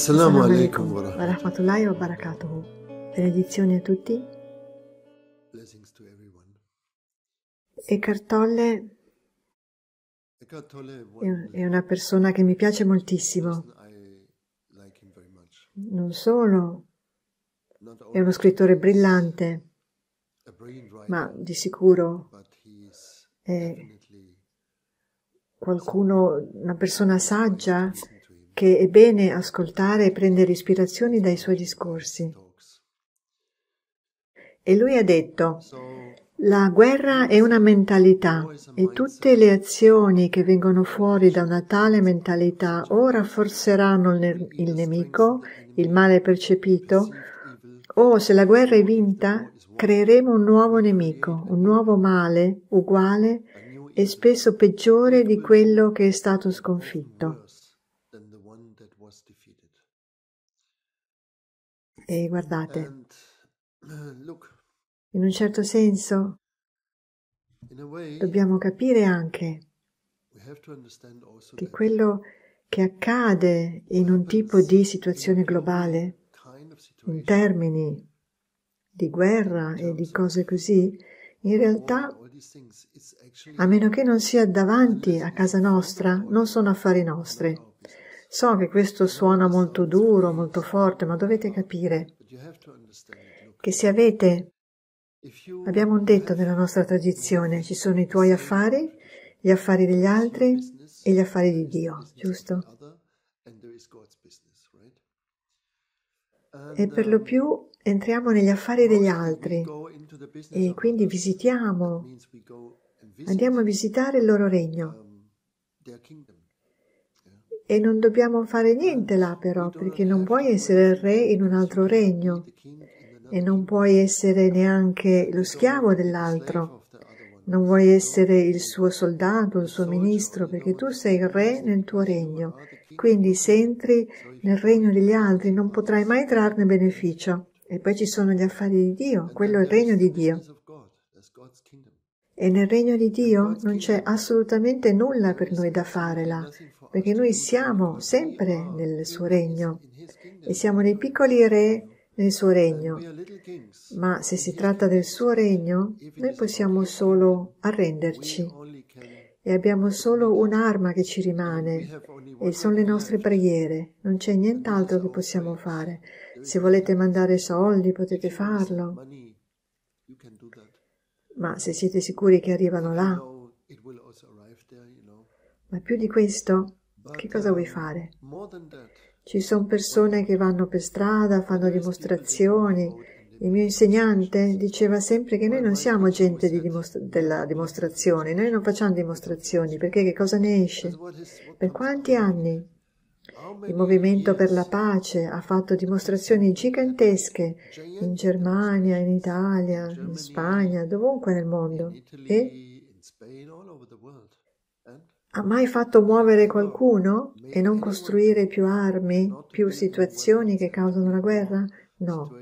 Assalamu alaikum wa rahmatullahi wa barakatuhu. Benedizioni a tutti. E Cartolle è una persona che mi piace moltissimo. Non solo è uno scrittore brillante, ma di sicuro è qualcuno, una persona saggia che è bene ascoltare e prendere ispirazioni dai suoi discorsi. E lui ha detto, la guerra è una mentalità e tutte le azioni che vengono fuori da una tale mentalità o rafforzeranno il, nemico, il male percepito, o se la guerra è vinta, creeremo un nuovo nemico, un nuovo male uguale e spesso peggiore di quello che è stato sconfitto. e guardate. Uh, in un certo senso dobbiamo capire anche che quello che accade in un tipo di situazione globale, in termini di guerra e di cose così, in realtà, a meno che non sia davanti a casa nostra, non sono affari nostri So che questo suona molto duro, molto forte, ma dovete capire che se avete, abbiamo un detto nella nostra tradizione, ci sono i tuoi affari, gli affari degli altri e gli affari di Dio, giusto? E per lo più entriamo negli affari degli altri e quindi visitiamo, andiamo a visitare il loro regno. E non dobbiamo fare niente là però, perché non puoi essere re in un altro regno e non puoi essere neanche lo schiavo dell'altro. Non vuoi essere il suo soldato, il suo ministro, perché tu sei il re nel tuo regno. Quindi se entri nel regno degli altri non potrai mai trarne beneficio. E poi ci sono gli affari di Dio, quello è il regno di Dio. E nel regno di Dio non c'è assolutamente nulla per noi da fare là, perché noi siamo sempre nel suo regno e siamo dei piccoli re nel suo regno. Ma se si tratta del suo regno, noi possiamo solo arrenderci e abbiamo solo un'arma che ci rimane e sono le nostre preghiere. Non c'è nient'altro che possiamo fare. Se volete mandare soldi potete farlo ma se siete sicuri che arrivano là, ma più di questo, che cosa vuoi uh, fare? Ci sono persone che vanno per strada, fanno dimostrazioni. Il mio insegnante diceva sempre che noi non siamo gente di dimostra della dimostrazione, noi non facciamo dimostrazioni, perché che cosa ne esce? Per quanti anni il movimento per la pace ha fatto dimostrazioni gigantesche in Germania, in Italia, in Spagna, dovunque nel mondo. E ha mai fatto muovere qualcuno e non costruire più armi, più situazioni che causano la guerra? No.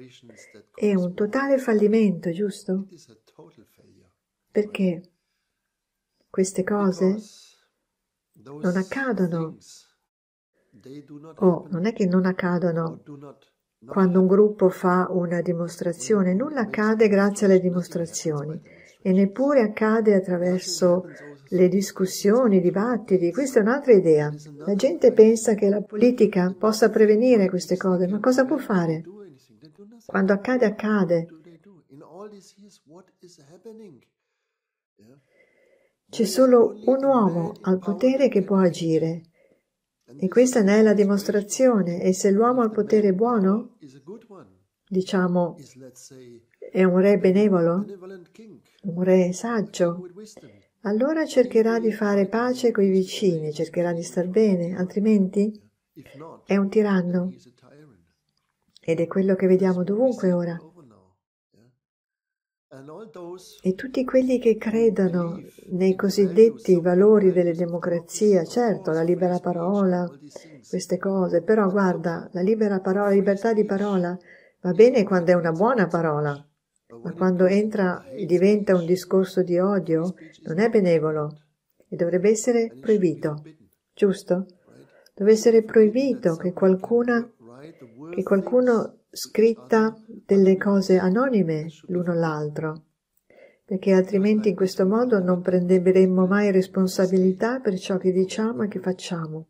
È un totale fallimento, giusto? Perché queste cose non accadono Oh, non è che non accadono quando un gruppo fa una dimostrazione, nulla accade grazie alle dimostrazioni e neppure accade attraverso le discussioni, i dibattiti. Questa è un'altra idea. La gente pensa che la politica possa prevenire queste cose, ma cosa può fare? Quando accade, accade. C'è solo un uomo al potere che può agire e questa ne è la dimostrazione. E se l'uomo ha il potere buono, diciamo, è un re benevolo, un re saggio, allora cercherà di fare pace coi vicini, cercherà di star bene, altrimenti è un tiranno. Ed è quello che vediamo dovunque ora. E tutti quelli che credono nei cosiddetti valori delle democrazie, certo la libera parola, queste cose, però guarda, la libera parola, libertà di parola va bene quando è una buona parola, ma quando entra e diventa un discorso di odio non è benevolo e dovrebbe essere proibito, giusto? Dovrebbe essere proibito che, qualcuna, che qualcuno scritta delle cose anonime l'uno l'altro perché altrimenti in questo modo non prenderemmo mai responsabilità per ciò che diciamo e che facciamo.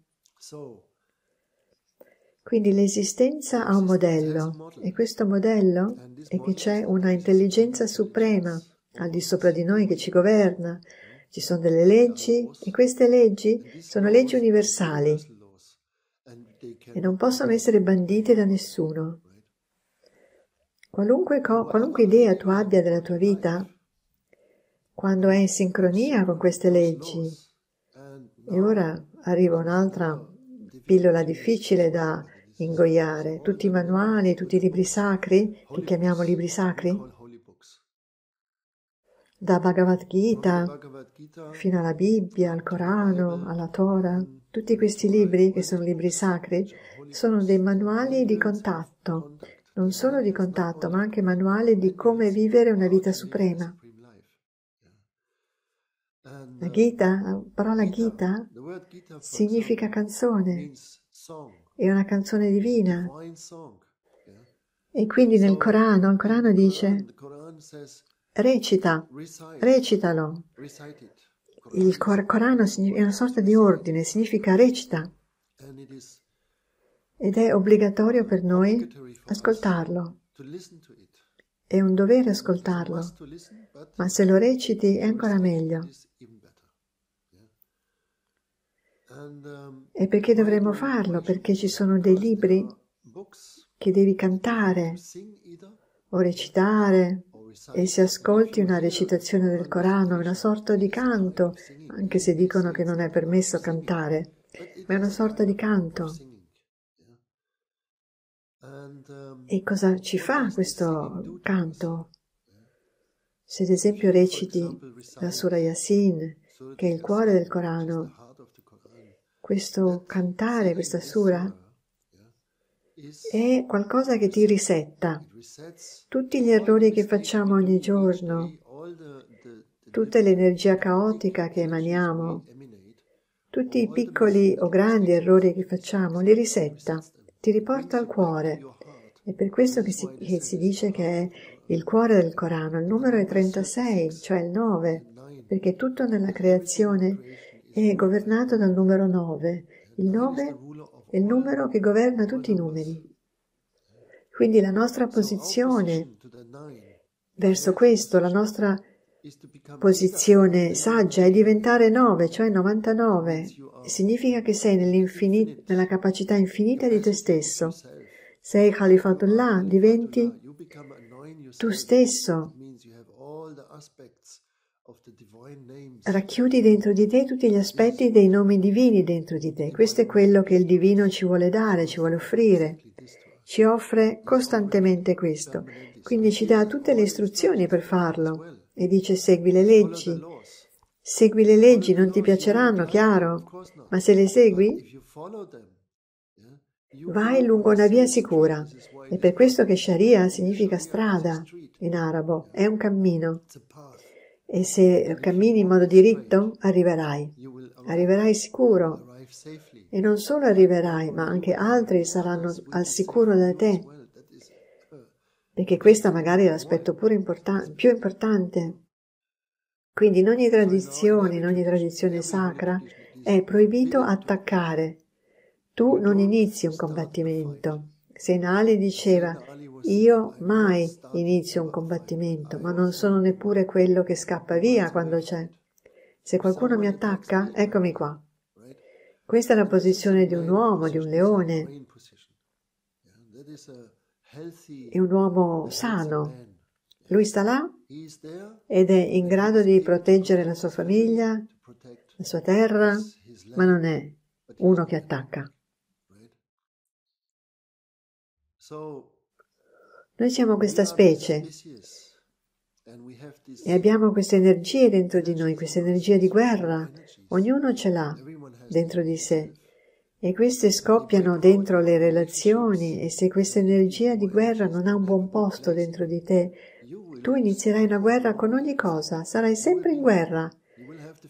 Quindi l'esistenza ha un modello e questo modello è che c'è una intelligenza suprema al di sopra di noi che ci governa. Ci sono delle leggi e queste leggi sono leggi universali e non possono essere bandite da nessuno. Qualunque, qualunque idea tu abbia della tua vita, quando è in sincronia con queste leggi. E ora arriva un'altra pillola difficile da ingoiare. Tutti i manuali, tutti i libri sacri, che chiamiamo libri sacri, da Bhagavad Gita fino alla Bibbia, al Corano, alla Torah, tutti questi libri, che sono libri sacri, sono dei manuali di contatto, non solo di contatto, ma anche manuali di come vivere una vita suprema. La eh, Gita, la parola Gita significa canzone, è una canzone divina. E quindi nel Corano, il Corano dice, recita, recitalo. Il Corano è una sorta di ordine, significa recita. Ed è obbligatorio per noi ascoltarlo è un dovere ascoltarlo, ma se lo reciti è ancora meglio. E perché dovremmo farlo? Perché ci sono dei libri che devi cantare o recitare e se ascolti una recitazione del Corano è una sorta di canto, anche se dicono che non è permesso cantare, ma è una sorta di canto. E cosa ci fa questo canto? Se ad esempio reciti la Sura Yasin, che è il cuore del Corano, questo cantare, questa Sura, è qualcosa che ti risetta. Tutti gli errori che facciamo ogni giorno, tutta l'energia caotica che emaniamo, tutti i piccoli o grandi errori che facciamo, li risetta, ti riporta al cuore. È per questo che si, che si, dice che è il cuore del Corano, il numero è 36, cioè il 9, perché tutto nella creazione è governato dal numero 9. Il 9 è il numero che governa tutti i numeri. Quindi la nostra posizione verso questo, la nostra posizione saggia è diventare 9, cioè 99. Significa che sei nella capacità infinita di te stesso sei Khalifatullah, diventi tu stesso. Racchiudi dentro di te tutti gli aspetti dei nomi divini dentro di te. Questo è quello che il divino ci vuole dare, ci vuole offrire. Ci offre costantemente questo. Quindi ci dà tutte le istruzioni per farlo e dice segui le leggi. Segui le leggi, non ti piaceranno, chiaro, ma se le segui, Vai lungo una via sicura. È per questo che Sharia significa strada in arabo, è un cammino. E se cammini in modo diritto, arriverai. Arriverai sicuro. E non solo arriverai, ma anche altri saranno al sicuro da te. Perché questo magari è l'aspetto importan- più importante. Quindi in ogni tradizione, in ogni tradizione sacra, è proibito attaccare tu non inizi un combattimento. Senali diceva, io mai inizio un combattimento, ma non sono neppure quello che scappa via quando c'è. Se qualcuno mi attacca, eccomi qua. Questa è la posizione di un uomo, di un leone. È un uomo sano. Lui sta là ed è in grado di proteggere la sua famiglia, la sua terra, ma non è uno che attacca. Noi siamo questa specie e abbiamo queste energie dentro di noi, queste energie di guerra. Ognuno ce l'ha dentro di sé e queste scoppiano dentro le relazioni e se questa energia di guerra non ha un buon posto dentro di te, tu inizierai una guerra con ogni cosa, sarai sempre in guerra.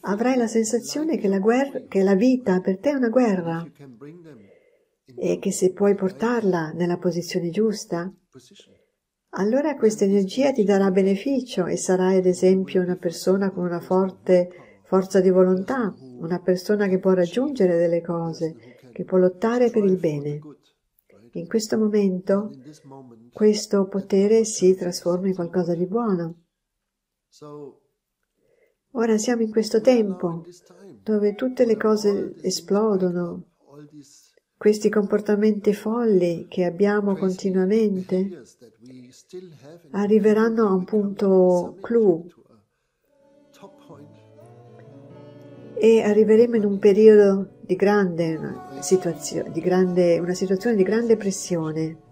Avrai la sensazione che la, guerra, che la vita per te è una guerra e che se puoi portarla nella posizione giusta, allora questa energia ti darà beneficio e sarai ad esempio una persona con una forte forza di volontà, una persona che può raggiungere delle cose, che può lottare per il bene. In questo momento questo potere si trasforma in qualcosa di buono. Ora siamo in questo tempo dove tutte le cose esplodono, questi comportamenti folli che abbiamo continuamente arriveranno a un punto clou e arriveremo in un periodo di grande, una, di grande, una situazione di grande pressione.